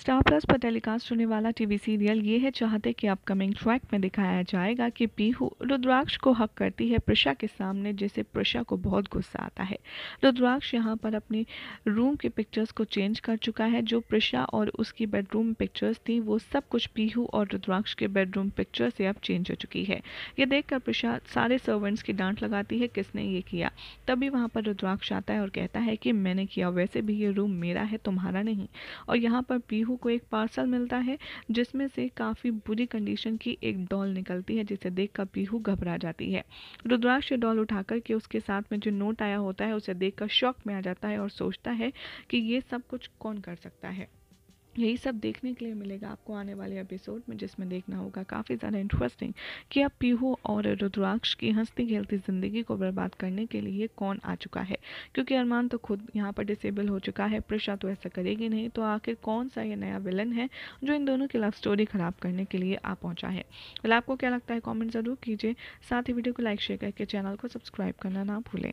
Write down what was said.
star plus पर telecast होने वाला टीवी सीरियल ये है चाहते कि अपकमिंग ट्रैक में दिखाया जाएगा कि पीहू रुद्राक्ष को हक करती है प्रशा के सामने जिसे प्रशा को बहुत गुस्सा आता है रुद्राक्ष यहाँ पर अपने रूम के पिक्चर्स को चेंज कर चुका है जो प्रशा और उसकी बेडरूम पिक्चर्स थी वो सब कुछ पीहू और रुद्राक्ष के बेडरूम पिक्चर से अब चेंज हो चुकी है ये देखकर प्रशा सारे सर्वेंट्स की डांट लगाती है किसने ये किया तभी वहाँ पर रुद्राक्ष आता है और कहता है कि मैंने किया वैसे भी ये रूम मेरा है तुम्हारा नहीं और यहाँ पर पीहू पीहू को एक पार्सल मिलता है जिसमें से काफ़ी बुरी कंडीशन की एक डॉल निकलती है जिसे देखकर पीहू घबरा जाती है रुद्राक्ष डॉल उठा करके उसके साथ में जो नोट आया होता है उसे देखकर शौक में आ जाता है और सोचता है कि ये सब कुछ कौन कर सकता है यही सब देखने के लिए मिलेगा आपको आने वाले एपिसोड में जिसमें देखना होगा काफ़ी ज़्यादा इंटरेस्टिंग कि अब पीहू और रुद्राक्ष की हंसती खेलती ज़िंदगी को बर्बाद करने के लिए कौन आ चुका है क्योंकि अरमान तो खुद यहाँ पर डिसेबल हो चुका है प्रशा तो ऐसा करेगी नहीं तो आखिर कौन सा ये नया विलन है जो इन दोनों की लव स्टोरी ख़राब करने के लिए आ पहुँचा है फिलहाल तो आपको क्या लगता है कॉमेंट ज़रूर कीजिए साथ ही वीडियो को लाइक शेयर करके चैनल को सब्सक्राइब करना ना भूलें